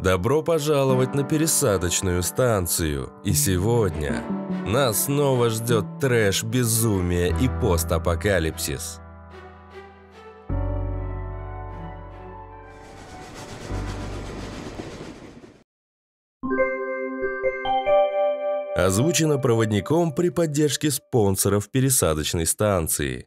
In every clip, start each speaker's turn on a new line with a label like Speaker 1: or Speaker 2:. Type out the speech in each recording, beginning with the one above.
Speaker 1: Добро пожаловать на пересадочную станцию. И сегодня нас снова ждет трэш, безумие и постапокалипсис. Озвучено проводником при поддержке спонсоров пересадочной станции.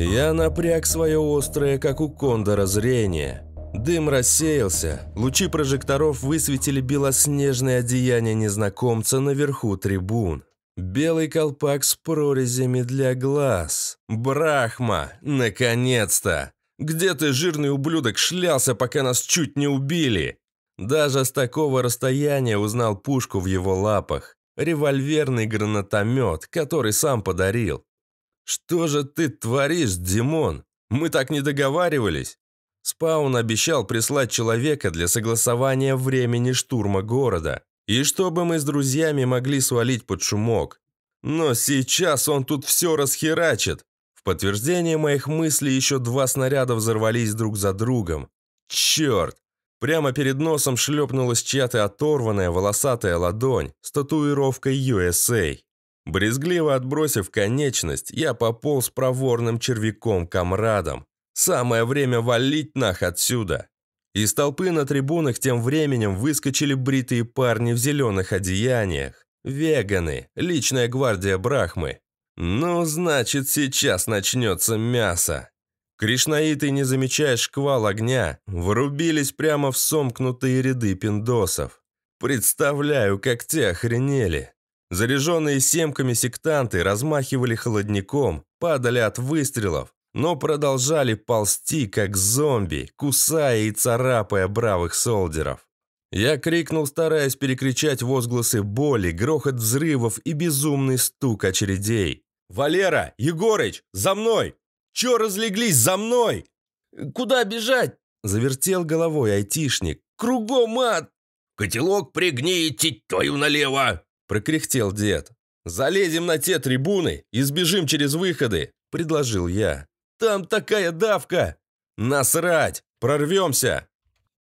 Speaker 1: Я напряг свое острое, как у кондора, зрение. Дым рассеялся, лучи прожекторов высветили белоснежное одеяние незнакомца наверху трибун. Белый колпак с прорезями для глаз. Брахма, наконец-то! Где ты, жирный ублюдок, шлялся, пока нас чуть не убили? Даже с такого расстояния узнал пушку в его лапах. Револьверный гранатомет, который сам подарил. «Что же ты творишь, Димон? Мы так не договаривались!» Спаун обещал прислать человека для согласования времени штурма города, и чтобы мы с друзьями могли свалить под шумок. Но сейчас он тут все расхерачит. В подтверждение моих мыслей еще два снаряда взорвались друг за другом. Черт! Прямо перед носом шлепнулась чья-то оторванная волосатая ладонь с татуировкой USA. Брезгливо отбросив конечность, я пополз проворным червяком-комрадом. Самое время валить нах отсюда. Из толпы на трибунах тем временем выскочили бритые парни в зеленых одеяниях. Веганы, личная гвардия Брахмы. Ну, значит, сейчас начнется мясо. Кришнаиты, не замечая шквал огня, врубились прямо в сомкнутые ряды пиндосов. Представляю, как те охренели. Заряженные семками сектанты размахивали холодником, падали от выстрелов, но продолжали ползти, как зомби, кусая и царапая бравых солдеров. Я крикнул, стараясь перекричать возгласы боли, грохот взрывов и безумный стук очередей. «Валера! Егорыч! За мной! Чё разлеглись? За мной!» «Куда бежать?» – завертел головой айтишник. «Кругом ад!» «Котелок пригните, твою налево!» прокряхтел дед. «Залезем на те трибуны и сбежим через выходы», – предложил я. «Там такая давка!» «Насрать! Прорвемся!»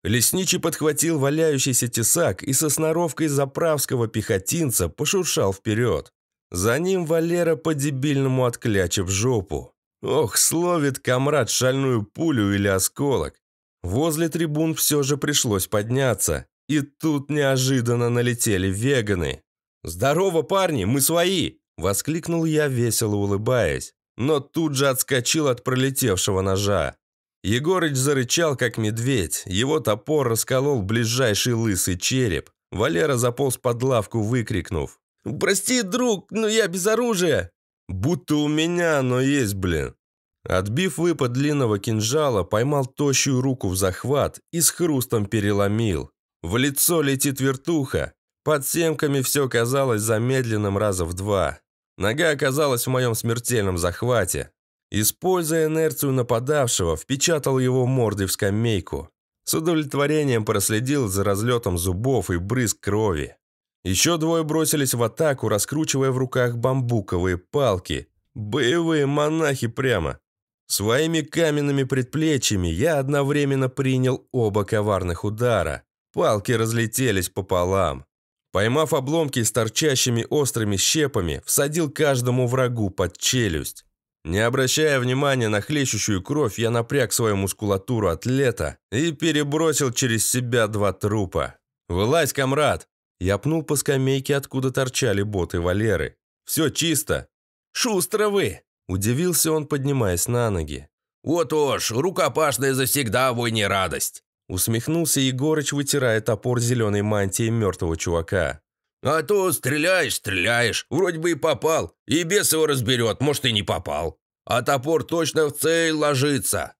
Speaker 1: Лесничий подхватил валяющийся тесак и со сноровкой заправского пехотинца пошуршал вперед. За ним Валера по-дебильному отклячив жопу. Ох, словит комрад шальную пулю или осколок. Возле трибун все же пришлось подняться. И тут неожиданно налетели веганы. «Здорово, парни, мы свои!» – воскликнул я, весело улыбаясь, но тут же отскочил от пролетевшего ножа. Егорыч зарычал, как медведь, его топор расколол ближайший лысый череп. Валера заполз под лавку, выкрикнув. «Прости, друг, но я без оружия!» «Будто у меня оно есть, блин!» Отбив выпад длинного кинжала, поймал тощую руку в захват и с хрустом переломил. В лицо летит вертуха, под семками все казалось замедленным раза в два. Нога оказалась в моем смертельном захвате. Используя инерцию нападавшего, впечатал его мордой в скамейку. С удовлетворением проследил за разлетом зубов и брызг крови. Еще двое бросились в атаку, раскручивая в руках бамбуковые палки. Боевые монахи прямо. Своими каменными предплечьями я одновременно принял оба коварных удара. Палки разлетелись пополам. Поймав обломки с торчащими острыми щепами, всадил каждому врагу под челюсть. Не обращая внимания на хлещущую кровь, я напряг свою мускулатуру атлета и перебросил через себя два трупа. «Вылазь, комрад!» Я пнул по скамейке, откуда торчали боты Валеры. «Все чисто!» «Шустро вы!» Удивился он, поднимаясь на ноги. «Вот уж, рукопашная завсегда войне радость!» Усмехнулся Егорыч, вытирая топор зеленой мантии мертвого чувака. «А то стреляешь, стреляешь, вроде бы и попал, и бес его разберет, может и не попал. А топор точно в цель ложится».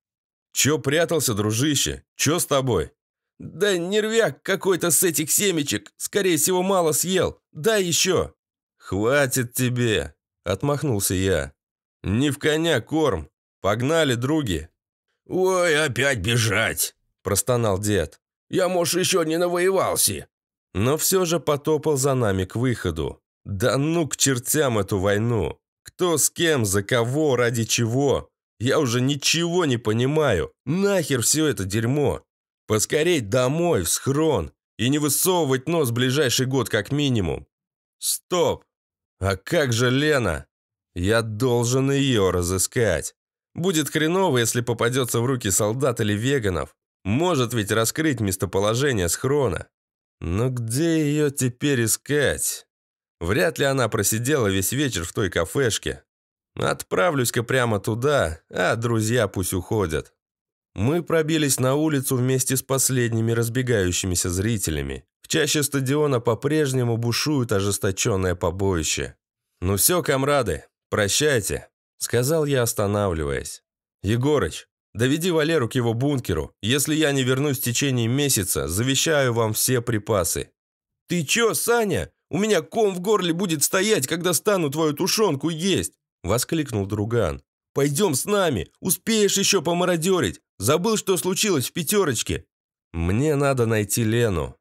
Speaker 1: «Че прятался, дружище? Че с тобой?» «Да нервяк какой-то с этих семечек, скорее всего, мало съел. Дай еще». «Хватит тебе», — отмахнулся я. «Не в коня корм. Погнали, други». «Ой, опять бежать!» простонал дед. «Я, может, еще не навоевался!» Но все же потопал за нами к выходу. Да ну к чертям эту войну! Кто с кем, за кого, ради чего? Я уже ничего не понимаю. Нахер все это дерьмо? Поскорей домой, в схрон. И не высовывать нос ближайший год как минимум. Стоп! А как же Лена? Я должен ее разыскать. Будет хреново, если попадется в руки солдат или веганов. Может ведь раскрыть местоположение схрона. Но где ее теперь искать? Вряд ли она просидела весь вечер в той кафешке. Отправлюсь-ка прямо туда, а друзья пусть уходят. Мы пробились на улицу вместе с последними разбегающимися зрителями. В чаще стадиона по-прежнему бушует ожесточенное побоище. «Ну все, комрады, прощайте», — сказал я, останавливаясь. «Егорыч, Доведи Валеру к его бункеру. Если я не вернусь в течение месяца, завещаю вам все припасы». «Ты чё, Саня? У меня ком в горле будет стоять, когда стану твою тушенку есть!» – воскликнул друган. «Пойдем с нами, успеешь еще помародерить. Забыл, что случилось в пятерочке». «Мне надо найти Лену».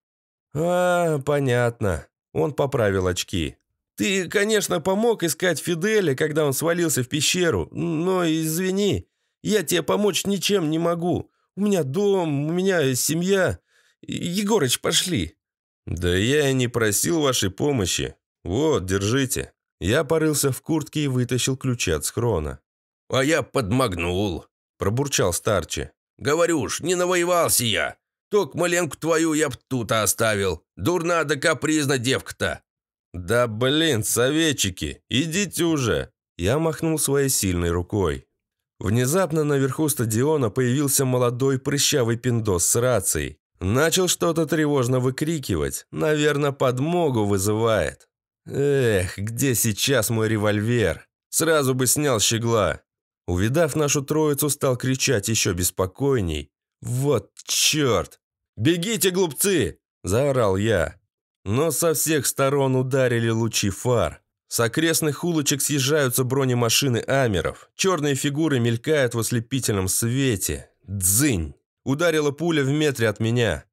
Speaker 1: «А, понятно». Он поправил очки. «Ты, конечно, помог искать Фиделя, когда он свалился в пещеру, но извини, я тебе помочь ничем не могу. У меня дом, у меня семья. Егорыч, пошли». «Да я и не просил вашей помощи. Вот, держите». Я порылся в куртке и вытащил ключи от схрона. «А я подмагнул», – пробурчал старче. «Говорю уж, не навоевался я. Ток маленку твою я б тут оставил. Дурна да капризна девка-то». «Да блин, советчики, идите уже!» Я махнул своей сильной рукой. Внезапно наверху стадиона появился молодой прыщавый пиндос с рацией. Начал что-то тревожно выкрикивать. Наверное, подмогу вызывает. Эх, где сейчас мой револьвер? Сразу бы снял щегла. Увидав нашу троицу, стал кричать еще беспокойней. «Вот черт! Бегите, глупцы!» – заорал я. Но со всех сторон ударили лучи фар. С окрестных улочек съезжаются бронемашины Амеров. Черные фигуры мелькают в ослепительном свете. Дзынь! Ударила пуля в метре от меня.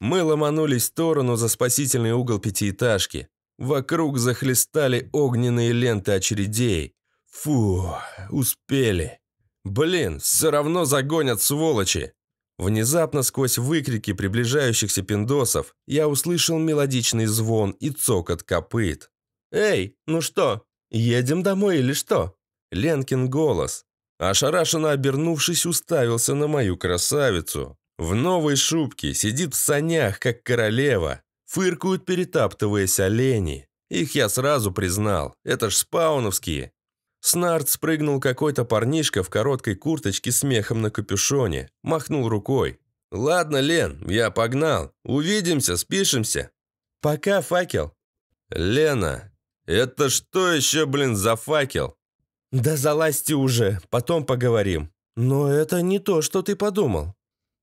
Speaker 1: Мы ломанулись в сторону за спасительный угол пятиэтажки. Вокруг захлестали огненные ленты очередей. Фу, успели. Блин, все равно загонят сволочи. Внезапно сквозь выкрики приближающихся пиндосов я услышал мелодичный звон и цокот копыт. «Эй, ну что, едем домой или что?» Ленкин голос. Ошарашенно обернувшись, уставился на мою красавицу. В новой шубке, сидит в санях, как королева. Фыркают, перетаптываясь олени. Их я сразу признал, это ж спауновские. Снарт спрыгнул какой-то парнишка в короткой курточке с мехом на капюшоне. Махнул рукой. «Ладно, Лен, я погнал. Увидимся, спишемся». «Пока, факел». «Лена, «Это что еще, блин, за факел?» «Да залазьте уже, потом поговорим». «Но это не то, что ты подумал».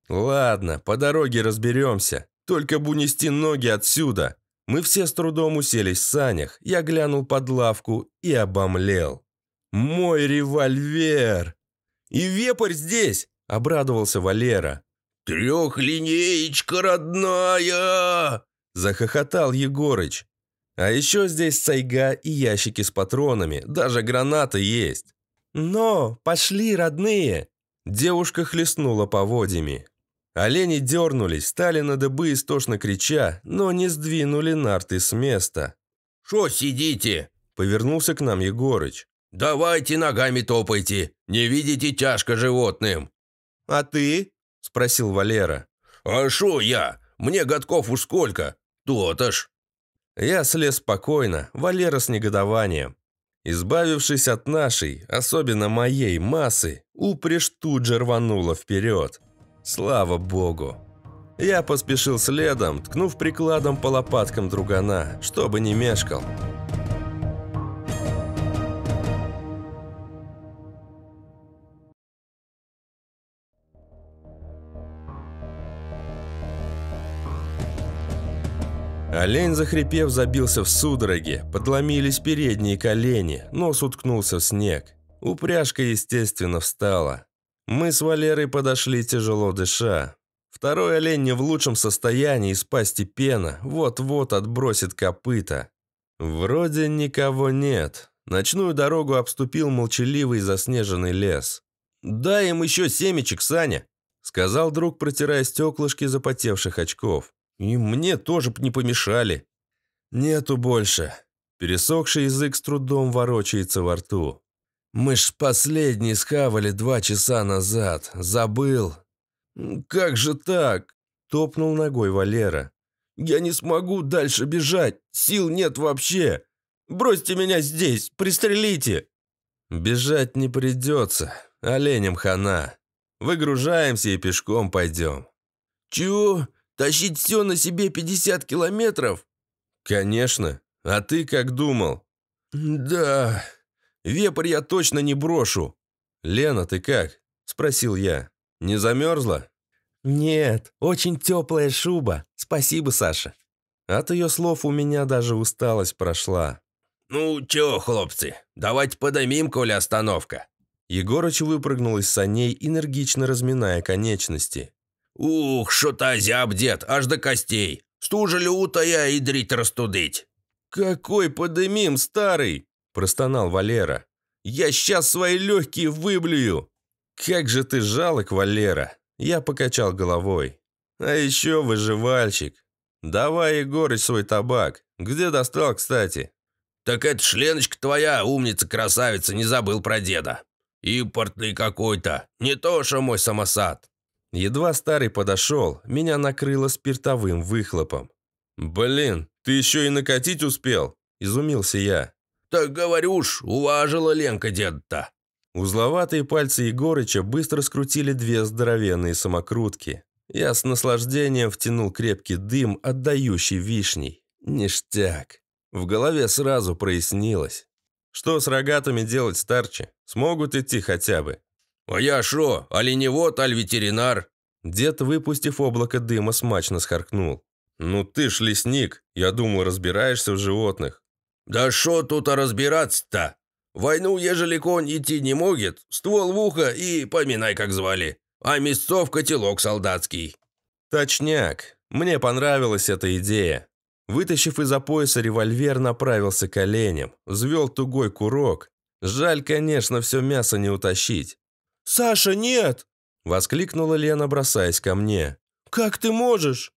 Speaker 1: «Ладно, по дороге разберемся. Только бы унести ноги отсюда». Мы все с трудом уселись в санях, я глянул под лавку и обомлел. «Мой револьвер!» «И вепрь здесь!» – обрадовался Валера. «Трехлинеечка родная!» – захохотал Егорыч. А еще здесь сайга и ящики с патронами, даже гранаты есть. Но, пошли, родные!» Девушка хлестнула поводьями. Олени дернулись, стали на дыбы истошно крича, но не сдвинули нарты с места. «Шо сидите?» – повернулся к нам Егорыч. «Давайте ногами топайте, не видите тяжко животным». «А ты?» – спросил Валера. «А шо я? Мне годков уж сколько? То-то ж». Я слез спокойно, Валера с негодованием. Избавившись от нашей, особенно моей массы, упряжь тут же рванула вперед. Слава богу! Я поспешил следом, ткнув прикладом по лопаткам другана, чтобы не мешкал. Олень, захрипев, забился в судороги, подломились передние колени, нос уткнулся в снег. Упряжка, естественно, встала. Мы с Валерой подошли, тяжело дыша. Второй олень не в лучшем состоянии, из пасти пена, вот-вот отбросит копыта. Вроде никого нет. Ночную дорогу обступил молчаливый заснеженный лес. «Дай им еще семечек, Саня!» – сказал друг, протирая стеклышки запотевших очков. И мне тоже не помешали. Нету больше. Пересохший язык с трудом ворочается во рту. Мы ж последний схавали два часа назад. Забыл. Как же так? Топнул ногой Валера. Я не смогу дальше бежать. Сил нет вообще. Бросьте меня здесь, пристрелите. Бежать не придется. Оленям хана. Выгружаемся и пешком пойдем. Чего? Тащить все на себе 50 километров?» «Конечно. А ты как думал?» «Да. Вепрь я точно не брошу». «Лена, ты как?» – спросил я. «Не замерзла?» «Нет, очень теплая шуба. Спасибо, Саша». От ее слов у меня даже усталость прошла. «Ну, чё, хлопцы, давайте подымим, коли остановка». Егорыч выпрыгнул из саней, энергично разминая конечности. Ух, що та зяб, дед, аж до костей. Стужа лютая и дрить растудить. Какой подымим, старый, простонал Валера. Я сейчас свои легкие выблюю. Как же ты жалок, Валера. Я покачал головой. А еще выживальщик. Давай, Егорыч, свой табак. Где достал, кстати? Так это шленочка твоя, умница-красавица, не забыл про деда. Импортный какой-то. Не то, что мой самосад. Едва старый подошел, меня накрыло спиртовым выхлопом. «Блин, ты еще и накатить успел?» – изумился я. «Так говорю уж, уважила Ленка деда-то». Узловатые пальцы Егорыча быстро скрутили две здоровенные самокрутки. Я с наслаждением втянул крепкий дым, отдающий вишней. Ништяк. В голове сразу прояснилось. Что с рогатами делать старче? Смогут идти хотя бы? «А я шо, оленевод, аль ветеринар?» Дед, выпустив облако дыма, смачно схаркнул. «Ну ты ж лесник, я думал, разбираешься в животных». «Да шо тут а разбираться-то? Войну, ежели конь идти не может, ствол в ухо и поминай, как звали. А мясцо котелок солдатский». «Точняк. Мне понравилась эта идея». Вытащив из-за пояса револьвер, направился к оленям, взвел тугой курок. Жаль, конечно, все мясо не утащить. «Саша, нет!» – воскликнула Лена, бросаясь ко мне. «Как ты можешь?»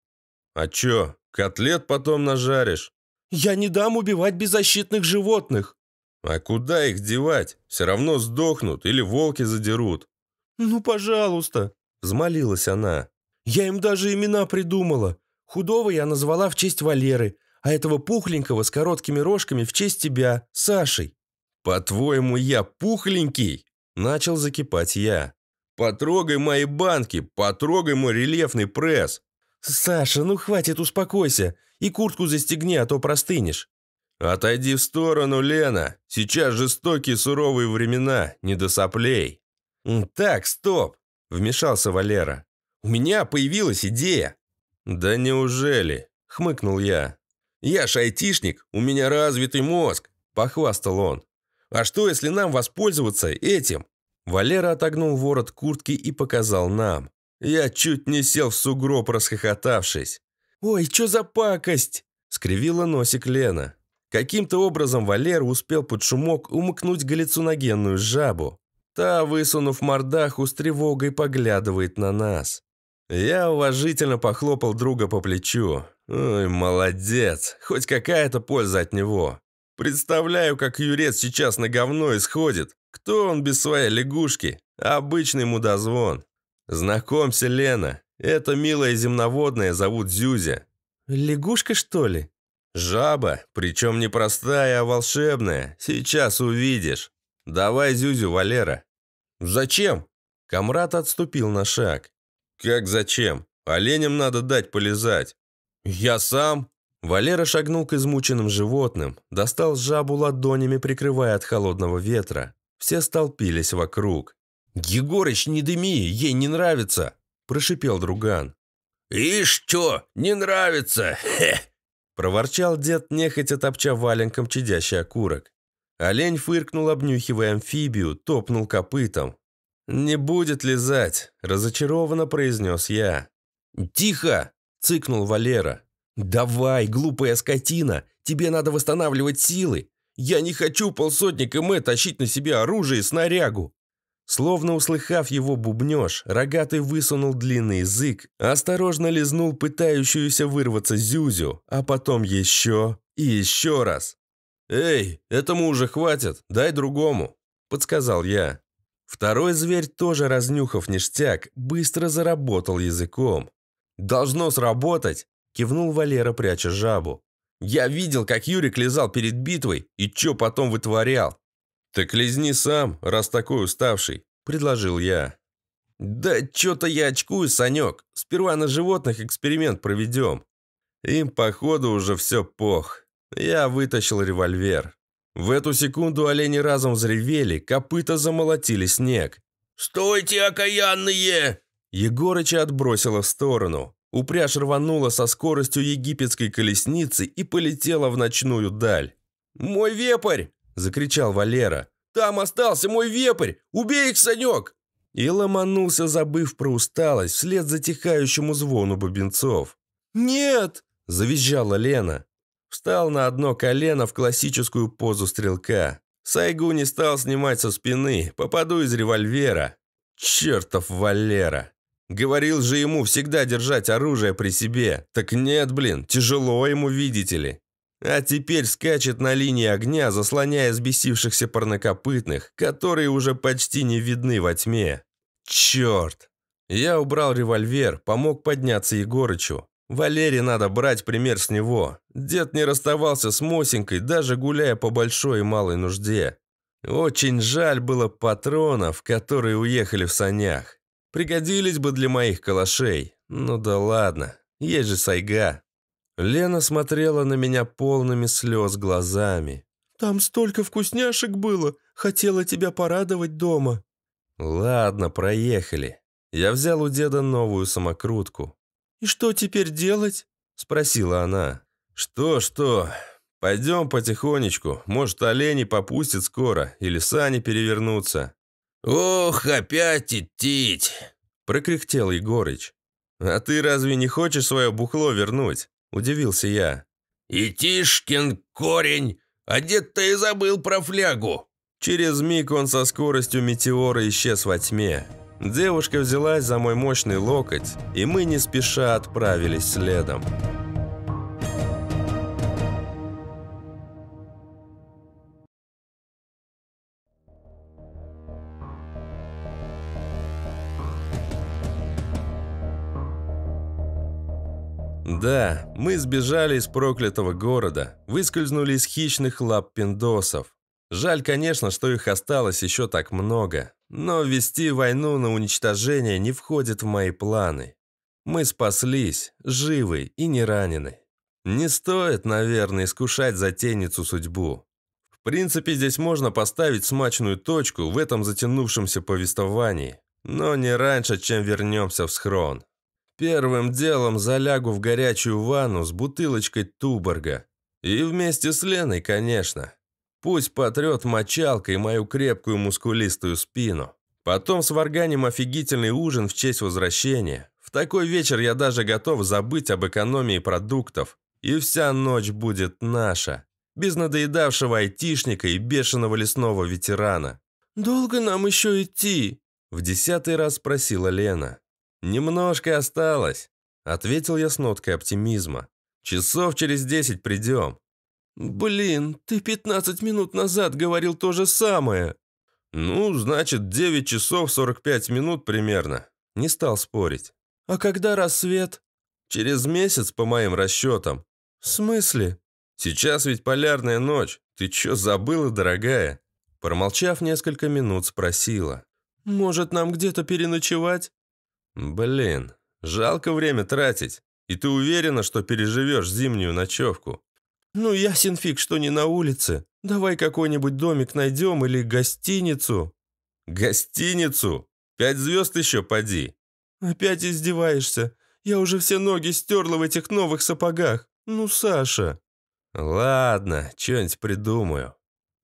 Speaker 1: «А чё, котлет потом нажаришь?» «Я не дам убивать беззащитных животных!» «А куда их девать? Все равно сдохнут или волки задерут». «Ну, пожалуйста!» – взмолилась она. «Я им даже имена придумала. Худого я назвала в честь Валеры, а этого пухленького с короткими рожками в честь тебя, Сашей». «По-твоему, я пухленький?» Начал закипать я. «Потрогай мои банки, потрогай мой рельефный пресс!» «Саша, ну хватит, успокойся и куртку застегни, а то простынешь». «Отойди в сторону, Лена. Сейчас жестокие суровые времена, не до соплей». «Так, стоп!» – вмешался Валера. «У меня появилась идея». «Да неужели?» – хмыкнул я. «Я ж айтишник, у меня развитый мозг», – похвастал он. А что, если нам воспользоваться этим? Валера отогнул ворот куртки и показал нам. Я чуть не сел в сугроб, расхохотавшись. «Ой, что за пакость!» – скривила носик Лена. Каким-то образом Валера успел под шумок умыкнуть галлюциногенную жабу. Та, высунув мордаху, с тревогой поглядывает на нас. Я уважительно похлопал друга по плечу. «Ой, молодец! Хоть какая-то польза от него!» Представляю, как Юрец сейчас на говно исходит. Кто он без своей лягушки? Обычный мудозвон. Знакомься, Лена. Это милая земноводная, зовут Зюзя. Лягушка, что ли? Жаба, причем не простая, а волшебная. Сейчас увидишь. Давай Зюзю, Валера. Зачем? Камрад отступил на шаг. Как зачем? Оленям надо дать полезать. Я сам? Валера шагнул к измученным животным, достал жабу ладонями, прикрывая от холодного ветра. Все столпились вокруг. «Егорыч, не дыми, ей не нравится!» – прошипел друган. И что, не нравится! Хе!» – проворчал дед, нехотя топча валенком чадящий окурок. Олень фыркнул, обнюхивая амфибию, топнул копытом. «Не будет лизать!» – разочарованно произнес я. «Тихо!» – цыкнул Валера. «Давай, глупая скотина, тебе надо восстанавливать силы. Я не хочу полсотни км тащить на себе оружие и снарягу». Словно услыхав его бубнёж, рогатый высунул длинный язык, осторожно лизнул пытающуюся вырваться Зюзю, а потом еще и еще раз. «Эй, этому уже хватит, дай другому», – подсказал я. Второй зверь, тоже разнюхав ништяк, быстро заработал языком. «Должно сработать!» Кивнул Валера, пряча жабу. «Я видел, как Юрик лизал перед битвой и чё потом вытворял». «Так лизни сам, раз такой уставший», – предложил я. «Да чё-то я очкую, Санёк. Сперва на животных эксперимент проведём. Им, походу, уже всё пох. Я вытащил револьвер. В эту секунду олени разом взревели, копыта замолотили снег. «Стойте, окаянные!» Егорыча отбросило в сторону. Упряжь рванула со скоростью египетской колесницы и полетела в ночную даль. «Мой вепрь!» – закричал Валера. «Там остался мой вепрь! Убей их, Санек!» И ломанулся, забыв про усталость, вслед затихающему звону бубенцов. «Нет!» – завизжала Лена. Встал на одно колено в классическую позу стрелка. Сайгу не стал снимать со спины, попаду из револьвера. Чертов Валера! Говорил же ему всегда держать оружие при себе. Так нет, блин, тяжело ему, видите ли. А теперь скачет на линии огня, заслоняя сбесившихся парнокопытных, которые уже почти не видны во тьме. Черт! Я убрал револьвер, помог подняться Егорычу. Валерий надо брать пример с него. Дед не расставался с Мосенькой, даже гуляя по большой и малой нужде. Очень жаль было патронов, которые уехали в санях. Пригодились бы для моих калашей. Ну да ладно, есть же сайга. Лена смотрела на меня полными слез глазами. «Там столько вкусняшек было! Хотела тебя порадовать дома!» «Ладно, проехали. Я взял у деда новую самокрутку». «И что теперь делать?» – спросила она. «Что-что? Пойдем потихонечку. Может, олени попустят скоро или сани перевернутся». «Ох, опять идтить!» – прокряхтел Егорыч. «А ты разве не хочешь свое бухло вернуть?» – удивился я. «Итишкин корень! А дед-то и забыл про флягу!» Через миг он со скоростью метеора исчез во тьме. Девушка взялась за мой мощный локоть, и мы не спеша отправились следом. Да, мы сбежали из проклятого города, выскользнули из хищных лап пиндосов. Жаль, конечно, что их осталось еще так много, но вести войну на уничтожение не входит в мои планы. Мы спаслись, живы и не ранены. Не стоит, наверное, искушать затейницу судьбу. В принципе, здесь можно поставить смачную точку в этом затянувшемся повествовании, но не раньше, чем вернемся в схрон. Первым делом залягу в горячую ванну с бутылочкой Туборга. И вместе с Леной, конечно. Пусть потрет мочалкой мою крепкую мускулистую спину. Потом сварганим офигительный ужин в честь возвращения. В такой вечер я даже готов забыть об экономии продуктов. И вся ночь будет наша. Без надоедавшего айтишника и бешеного лесного ветерана. «Долго нам еще идти?» В десятый раз спросила Лена. «Немножко осталось», — ответил я с ноткой оптимизма. «Часов через десять придем». «Блин, ты пятнадцать минут назад говорил то же самое». «Ну, значит, девять часов сорок пять минут примерно». Не стал спорить. «А когда рассвет?» «Через месяц, по моим расчетам». «В смысле?» «Сейчас ведь полярная ночь. Ты что забыла, дорогая?» Промолчав несколько минут, спросила. «Может, нам где-то переночевать?» «Блин, жалко время тратить. И ты уверена, что переживешь зимнюю ночевку?» «Ну, ясен фиг, что не на улице. Давай какой-нибудь домик найдем или гостиницу». «Гостиницу? Пять звезд еще поди». «Опять издеваешься. Я уже все ноги стерла в этих новых сапогах. Ну, Саша». «Ладно, что-нибудь придумаю».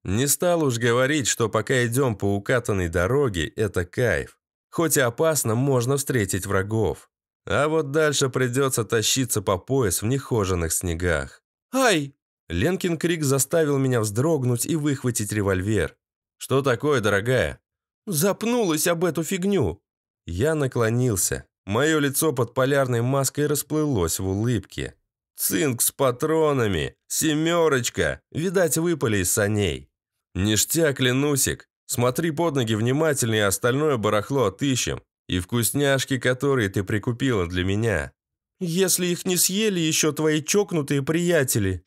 Speaker 1: Не стал уж говорить, что пока идем по укатанной дороге, это кайф. Хоть и опасно, можно встретить врагов. А вот дальше придется тащиться по пояс в нехоженных снегах. «Ай!» Ленкин крик заставил меня вздрогнуть и выхватить револьвер. «Что такое, дорогая?» «Запнулась об эту фигню!» Я наклонился. Мое лицо под полярной маской расплылось в улыбке. «Цинк с патронами! Семерочка!» Видать, выпали из саней. «Ништяк, Ленусик! Смотри под ноги внимательнее, остальное барахло отыщем. И вкусняшки, которые ты прикупила для меня. Если их не съели еще твои чокнутые приятели.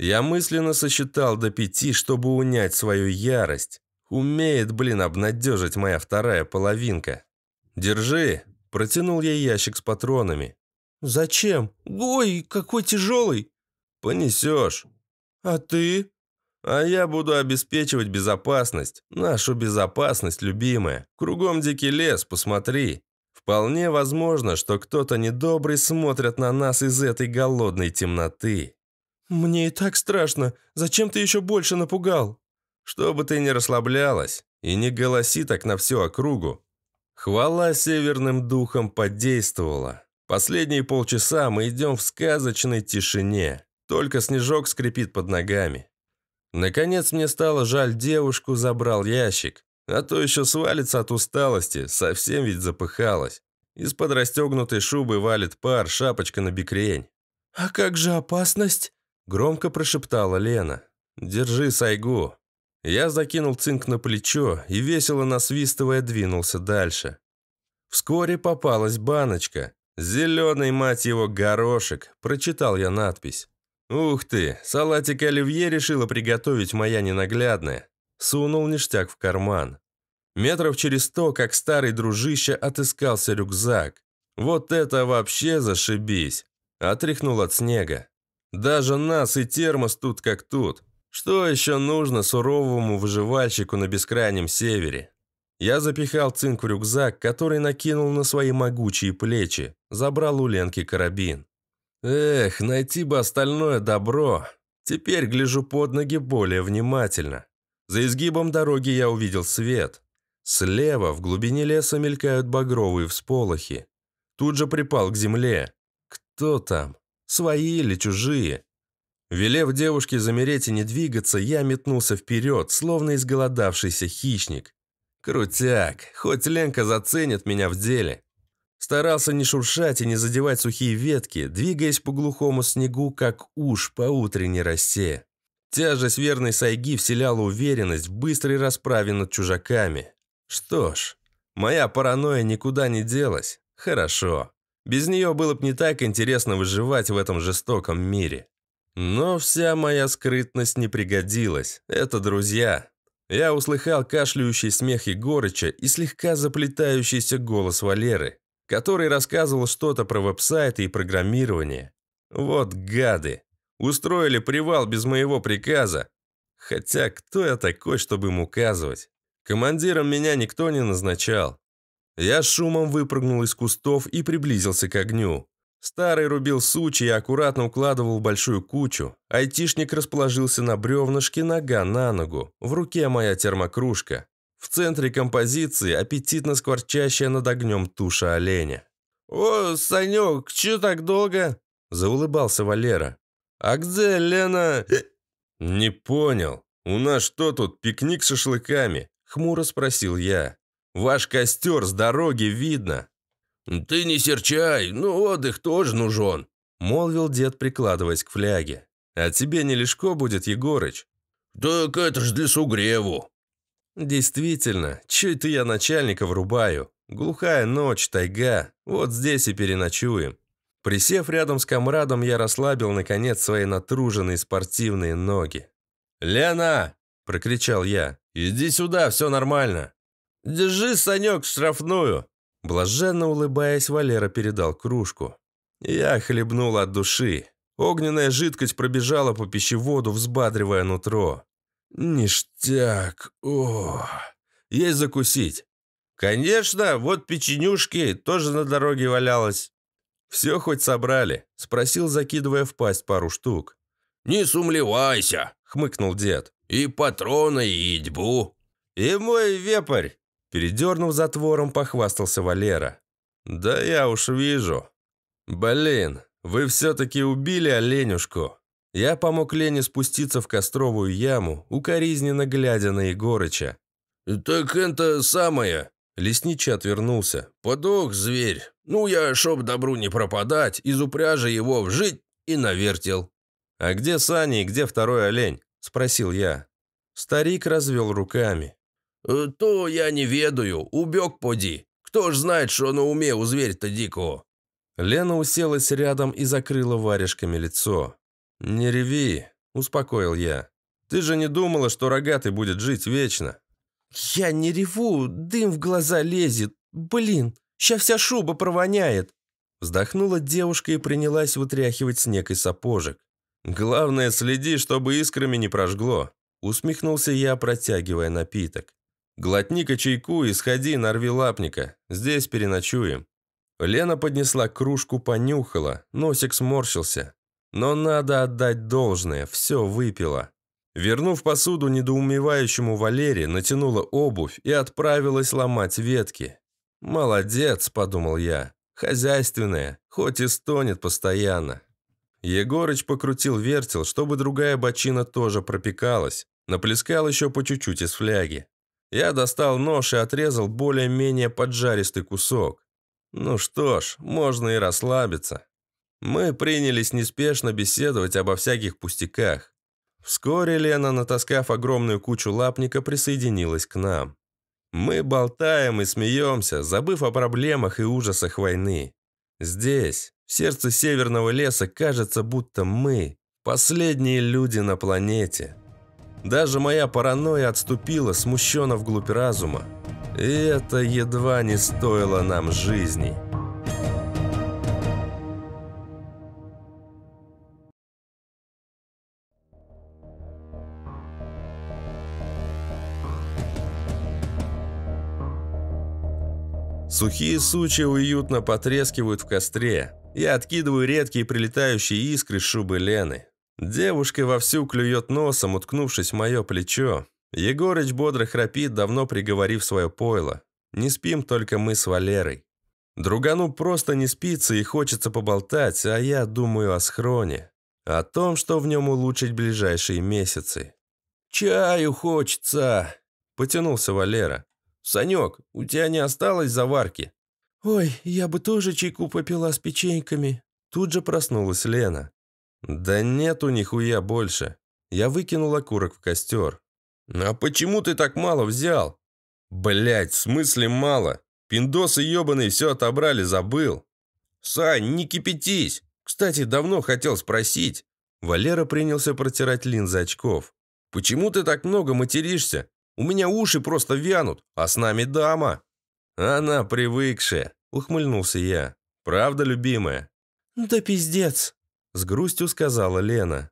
Speaker 1: Я мысленно сосчитал до пяти, чтобы унять свою ярость. Умеет, блин, обнадежить моя вторая половинка. Держи. Протянул я ящик с патронами. «Зачем? Ой, какой тяжелый!» «Понесешь». «А ты?» А я буду обеспечивать безопасность, нашу безопасность, любимая. Кругом дикий лес, посмотри. Вполне возможно, что кто-то недобрый смотрит на нас из этой голодной темноты. Мне и так страшно. Зачем ты еще больше напугал? Чтобы ты не расслаблялась и не голоси так на всю округу. Хвала северным духом подействовала. Последние полчаса мы идем в сказочной тишине. Только снежок скрипит под ногами. Наконец мне стало жаль девушку, забрал ящик. А то еще свалится от усталости, совсем ведь запыхалась. Из-под расстегнутой шубы валит пар, шапочка на бикрень. «А как же опасность?» – громко прошептала Лена. «Держи сайгу». Я закинул цинк на плечо и, весело насвистывая, двинулся дальше. Вскоре попалась баночка. «Зеленый, мать его, горошек», – прочитал я надпись. «Ух ты, салатик оливье решила приготовить моя ненаглядная». Сунул ништяк в карман. Метров через сто, как старый дружище, отыскался рюкзак. «Вот это вообще зашибись!» Отряхнул от снега. «Даже нас и термос тут как тут. Что еще нужно суровому выживальщику на бескрайнем севере?» Я запихал цинк в рюкзак, который накинул на свои могучие плечи, забрал у Ленки карабин. Эх, найти бы остальное добро. Теперь гляжу под ноги более внимательно. За изгибом дороги я увидел свет. Слева в глубине леса мелькают багровые всполохи. Тут же припал к земле. Кто там? Свои или чужие? Велев девушке замереть и не двигаться, я метнулся вперед, словно изголодавшийся хищник. Крутяк, хоть Ленка заценит меня в деле. Старался не шуршать и не задевать сухие ветки, двигаясь по глухому снегу, как уж по утренней росе. Тяжесть верной сайги вселяла уверенность в быстрой расправе над чужаками. Что ж, моя паранойя никуда не делась. Хорошо. Без нее было бы не так интересно выживать в этом жестоком мире. Но вся моя скрытность не пригодилась. Это друзья. Я услыхал кашляющий смех Егорыча и слегка заплетающийся голос Валеры который рассказывал что-то про веб-сайты и программирование. Вот гады! Устроили привал без моего приказа. Хотя кто я такой, чтобы им указывать? Командиром меня никто не назначал. Я шумом выпрыгнул из кустов и приблизился к огню. Старый рубил сучи и аккуратно укладывал большую кучу. Айтишник расположился на бревнышке нога на ногу. В руке моя термокружка. В центре композиции аппетитно скворчащая над огнем туша оленя. «О, Санек, че так долго?» – заулыбался Валера. «А где Лена?» «Э, «Не понял. У нас что тут, пикник с шашлыками?» – хмуро спросил я. «Ваш костер с дороги видно». «Ты не серчай, ну отдых тоже нужен», – молвил дед, прикладываясь к фляге. «А тебе не лишко будет, Егорыч?» «Так это ж для сугреву», Действительно, чуть-то я начальника врубаю. Глухая ночь, тайга. Вот здесь и переночуем. Присев рядом с комрадом, я расслабил, наконец, свои натруженные спортивные ноги. «Лена!» – прокричал я. «Иди сюда, все нормально!» «Держи, Санек, штрафную!» Блаженно улыбаясь, Валера передал кружку. Я хлебнул от души. Огненная жидкость пробежала по пищеводу, взбадривая нутро. Ништяк. О, есть закусить. Конечно, вот печенюшки тоже на дороге валялось. Все хоть собрали, спросил, закидывая в пасть пару штук. Не сумлевайся, хмыкнул дед. И патроны, и едьбу. И мой вепрь, передернув затвором, похвастался Валера. Да я уж вижу. Блин, вы все-таки убили оленюшку. Я помог Лене спуститься в костровую яму, укоризненно глядя на Егорыча. «Так это самое...» Лесничий отвернулся. «Подох, зверь. Ну, я, чтоб добру не пропадать, из упряжи его вжить и навертел». «А где Сани, и где второй олень?» – спросил я. Старик развел руками. «Э, «То я не ведаю. Убег поди. Кто ж знает, что на уме у зверь-то дикого?» Лена уселась рядом и закрыла варежками лицо. «Не реви», – успокоил я. «Ты же не думала, что рогатый будет жить вечно?» «Я не реву, дым в глаза лезет. Блин, ща вся шуба провоняет». Вздохнула девушка и принялась вытряхивать снег из сапожек. «Главное, следи, чтобы искрами не прожгло», – усмехнулся я, протягивая напиток. «Глотни-ка чайку и сходи, нарви лапника. Здесь переночуем». Лена поднесла кружку, понюхала, носик сморщился. Но надо отдать должное, все выпила. Вернув посуду недоумевающему Валере, натянула обувь и отправилась ломать ветки. «Молодец», – подумал я, – «хозяйственная, хоть и стонет постоянно». Егорыч покрутил вертел, чтобы другая бочина тоже пропекалась, наплескал еще по чуть-чуть из фляги. Я достал нож и отрезал более-менее поджаристый кусок. Ну что ж, можно и расслабиться. Мы принялись неспешно беседовать обо всяких пустяках. Вскоре Лена, натаскав огромную кучу лапника, присоединилась к нам. Мы болтаем и смеемся, забыв о проблемах и ужасах войны. Здесь, в сердце северного леса, кажется, будто мы – последние люди на планете. Даже моя паранойя отступила, смущенно вглубь разума. И это едва не стоило нам жизни. Сухие сучья уютно потрескивают в костре. Я откидываю редкие прилетающие искры шубы Лены. Девушка вовсю клюет носом, уткнувшись в мое плечо. Егорыч бодро храпит, давно приговорив свое пойло. Не спим только мы с Валерой. Другану просто не спится и хочется поболтать, а я думаю о схроне. О том, что в нем улучшить ближайшие месяцы. «Чаю хочется!» – потянулся Валера. «Санек, у тебя не осталось заварки?» «Ой, я бы тоже чайку попила с печеньками». Тут же проснулась Лена. «Да нет у нихуя больше». Я выкинул окурок в костер. «А почему ты так мало взял?» «Блядь, в смысле мало? Пиндосы ебаные все отобрали, забыл». «Сань, не кипятись! Кстати, давно хотел спросить». Валера принялся протирать линзы очков. «Почему ты так много материшься? У меня уши просто вянут, а с нами дама». «Она привыкшая», — ухмыльнулся я. «Правда, любимая?» «Да пиздец», — с грустью сказала Лена.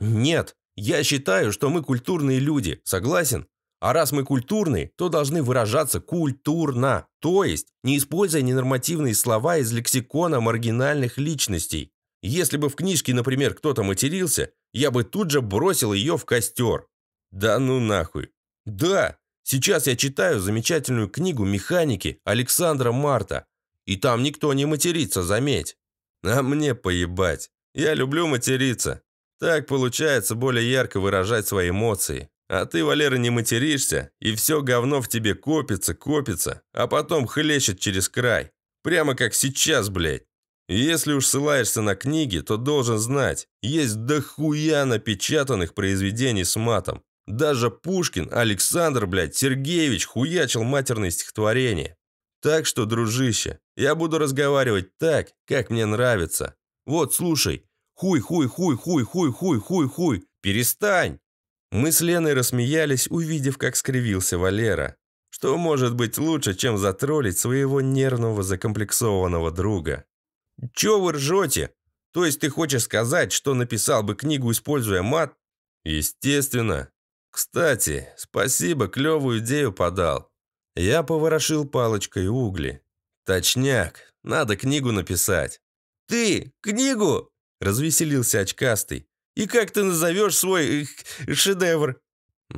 Speaker 1: «Нет, я считаю, что мы культурные люди, согласен? А раз мы культурные, то должны выражаться культурно, то есть не используя ненормативные слова из лексикона маргинальных личностей. Если бы в книжке, например, кто-то матерился, я бы тут же бросил ее в костер. Да ну нахуй, да, сейчас я читаю замечательную книгу «Механики» Александра Марта. И там никто не матерится, заметь. А мне поебать. Я люблю материться. Так получается более ярко выражать свои эмоции. А ты, Валера, не материшься, и все говно в тебе копится, копится, а потом хлещет через край. Прямо как сейчас, блядь. Если уж ссылаешься на книги, то должен знать, есть дохуя напечатанных произведений с матом. Даже Пушкин, Александр, блядь, Сергеевич хуячил матерные стихотворения. Так что, дружище, я буду разговаривать так, как мне нравится. Вот, слушай. Хуй-хуй-хуй-хуй-хуй-хуй-хуй-хуй. Перестань. Мы с Леной рассмеялись, увидев, как скривился Валера. Что может быть лучше, чем затроллить своего нервного закомплексованного друга? Чё вы ржете? То есть ты хочешь сказать, что написал бы книгу, используя мат? Естественно, «Кстати, спасибо, клевую идею подал». Я поворошил палочкой угли. «Точняк, надо книгу написать». «Ты? Книгу?» – развеселился очкастый. «И как ты назовешь свой эх, шедевр?»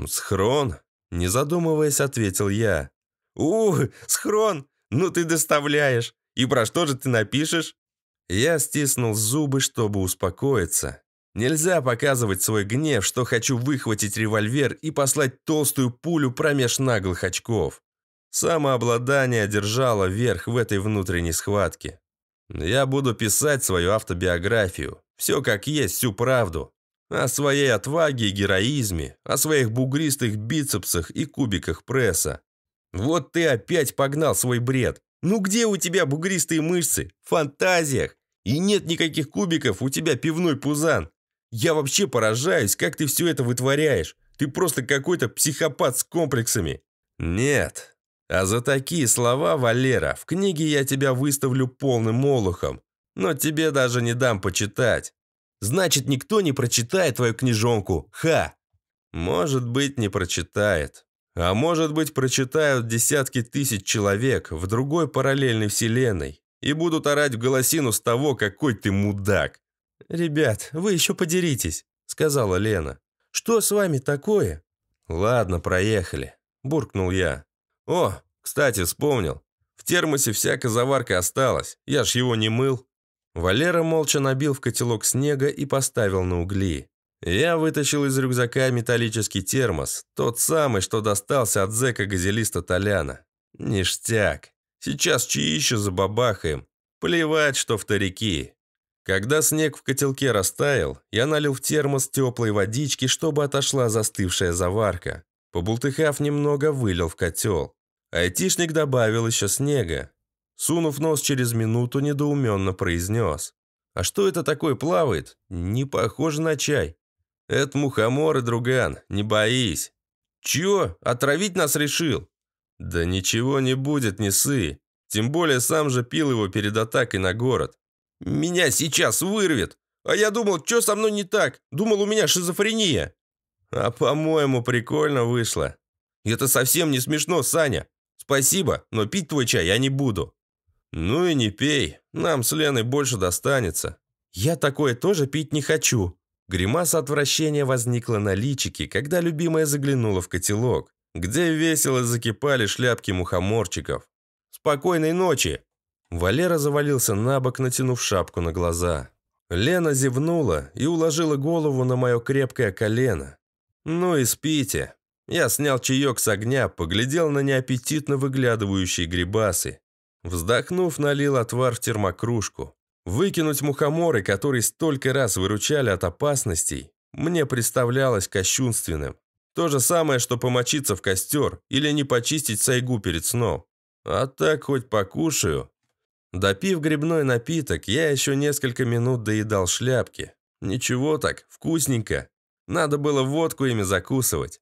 Speaker 1: «Схрон», – не задумываясь, ответил я. «Ух, схрон! Ну ты доставляешь! И про что же ты напишешь?» Я стиснул зубы, чтобы успокоиться. Нельзя показывать свой гнев, что хочу выхватить револьвер и послать толстую пулю промеж наглых очков. Самообладание держало верх в этой внутренней схватке. Я буду писать свою автобиографию, все как есть, всю правду. О своей отваге и героизме, о своих бугристых бицепсах и кубиках пресса. Вот ты опять погнал свой бред. Ну где у тебя бугристые мышцы? В фантазиях. И нет никаких кубиков, у тебя пивной пузан. Я вообще поражаюсь, как ты все это вытворяешь. Ты просто какой-то психопат с комплексами. Нет. А за такие слова, Валера, в книге я тебя выставлю полным олухом. Но тебе даже не дам почитать. Значит, никто не прочитает твою книжонку. Ха! Может быть, не прочитает. А может быть, прочитают десятки тысяч человек в другой параллельной вселенной и будут орать в голосину с того, какой ты мудак. «Ребят, вы еще подеритесь», — сказала Лена. «Что с вами такое?» «Ладно, проехали», — буркнул я. «О, кстати, вспомнил. В термосе всякая заварка осталась, я ж его не мыл». Валера молча набил в котелок снега и поставил на угли. Я вытащил из рюкзака металлический термос, тот самый, что достался от зэка-газелиста Толяна. Ништяк. Сейчас чаище забабахаем. Плевать, что вторики. Когда снег в котелке растаял, я налил в термос теплой водички, чтобы отошла застывшая заварка. Побултыхав немного, вылил в котел. Айтишник добавил еще снега. Сунув нос через минуту, недоуменно произнес. «А что это такое плавает? Не похоже на чай». «Это мухоморы, друган, не боись». «Чё? Отравить нас решил?» «Да ничего не будет, не сы. Тем более сам же пил его перед атакой на город. Меня сейчас вырвет. А я думал, что со мной не так? Думал, у меня шизофрения. А по-моему, прикольно вышло. Это совсем не смешно, Саня. Спасибо, но пить твой чай я не буду. Ну и не пей. Нам с Леной больше достанется. Я такое тоже пить не хочу. Гримаса отвращения возникла на личике, когда любимая заглянула в котелок, где весело закипали шляпки мухоморчиков. «Спокойной ночи!» Валера завалился на бок, натянув шапку на глаза. Лена зевнула и уложила голову на мое крепкое колено. «Ну и спите». Я снял чаек с огня, поглядел на неаппетитно выглядывающие грибасы. Вздохнув, налил отвар в термокружку. Выкинуть мухоморы, которые столько раз выручали от опасностей, мне представлялось кощунственным. То же самое, что помочиться в костер или не почистить сайгу перед сном. А так хоть покушаю, Допив грибной напиток, я еще несколько минут доедал шляпки. Ничего так, вкусненько. Надо было водку ими закусывать.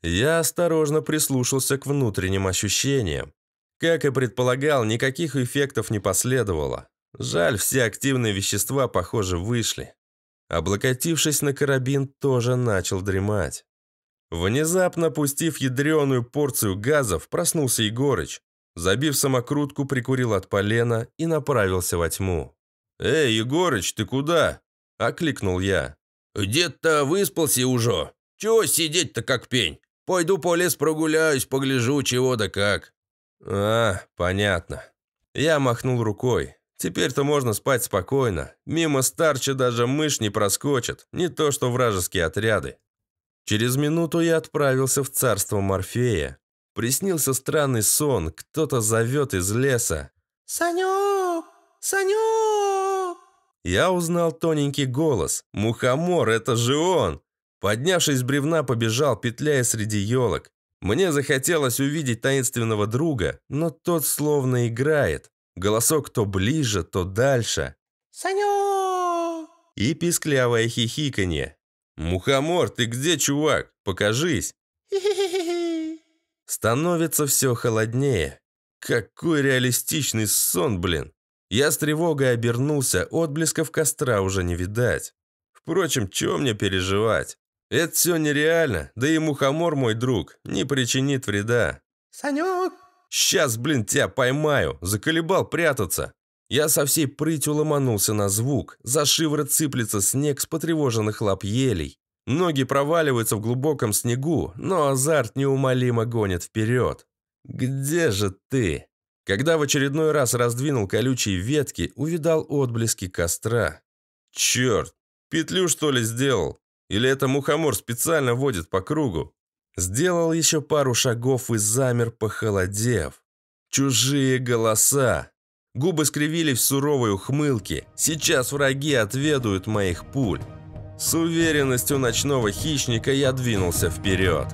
Speaker 1: Я осторожно прислушался к внутренним ощущениям. Как и предполагал, никаких эффектов не последовало. Жаль, все активные вещества, похоже, вышли. Облокотившись на карабин, тоже начал дремать. Внезапно, пустив ядреную порцию газов, проснулся Егорыч. Забив самокрутку, прикурил от полена и направился во тьму. «Эй, Егорыч, ты куда?» – окликнул я. где то выспался уже. Чего сидеть-то как пень? Пойду по лес прогуляюсь, погляжу, чего да как». «А, понятно». Я махнул рукой. Теперь-то можно спать спокойно. Мимо старча даже мышь не проскочит, не то что вражеские отряды. Через минуту я отправился в царство Морфея. Приснился странный сон, кто-то зовет из леса. «Санек! Санек!» Я узнал тоненький голос. «Мухомор, это же он!» Поднявшись с бревна, побежал, петляя среди елок. Мне захотелось увидеть таинственного друга, но тот словно играет. Голосок то ближе, то дальше. «Санек!» И писклявое хихиканье. «Мухомор, ты где, чувак? Покажись!» Становится все холоднее. Какой реалистичный сон, блин. Я с тревогой обернулся, отблесков костра уже не видать. Впрочем, чего мне переживать? Это все нереально, да и мухомор мой друг не причинит вреда. «Санек!» «Сейчас, блин, тебя поймаю! Заколебал прятаться!» Я со всей прытью ломанулся на звук, за шиворот сыплется снег с потревоженных лап елей. Ноги проваливаются в глубоком снегу, но азарт неумолимо гонит вперед. «Где же ты?» Когда в очередной раз раздвинул колючие ветки, увидал отблески костра. «Черт! Петлю, что ли, сделал? Или это мухомор специально водит по кругу?» Сделал еще пару шагов и замер, похолодев. Чужие голоса. Губы скривились в суровой ухмылке. Сейчас враги отведают моих пуль. С уверенностью ночного хищника я двинулся вперед.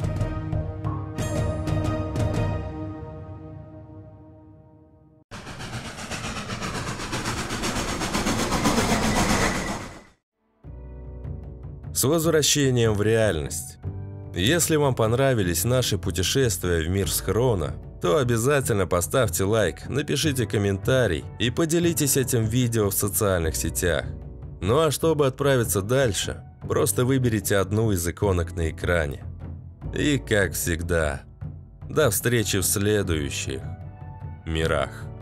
Speaker 1: С возвращением в реальность. Если вам понравились наши путешествия в мир схрона, то обязательно поставьте лайк, напишите комментарий и поделитесь этим видео в социальных сетях. Ну а чтобы отправиться дальше, просто выберите одну из иконок на экране. И как всегда, до встречи в следующих мирах.